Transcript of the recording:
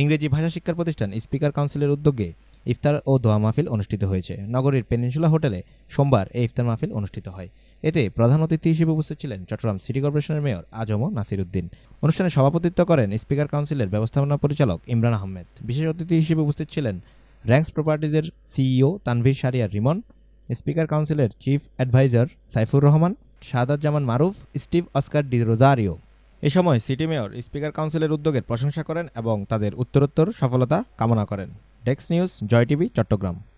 ইংরেজি ভাষা শিক্ষার প্রতিষ্ঠান স্পিকার কাউন্সিলের উদ্যোগে ইফতার ও দোয়া মাহফিল অনুষ্ঠিত হয়েছে নগরীর পেনিনসুলা হোটেলে সোমবার এই ইফতার মাহফিল অনুষ্ঠিত হয় এতে প্রধান অতিথি হিসেবে উপস্থিত ছিলেন চট্টগ্রাম সিটি কর্পোরেশনের মেয়র আজম নাসির উদ্দিন অনুষ্ঠানে সভাপতিত্ব করেন স্পিকার কাউন্সিলের ব্যবস্থাপনা পরিচালক ইমরান আহমেদ বিশেষ অতিথি হিসেবে উপস্থিত ছিলেন র্যাঙ্কস প্রপার্টিজের সিইও তানভীর সারিয়ার রিমন স্পিকার কাউন্সিলের chief advisor Saifur Rahman Shahad Zaman Maruf Steve Oscar D Rozario এ সময় সিটি মেয়র স্পিকার কাউন্সিলের উদ্যোগের প্রশংসা করেন এবং তাদের উত্তরোত্তর সফলতা কামনা করেন ডেক্স নিউজ জয় টিভি চট্টগ্রাম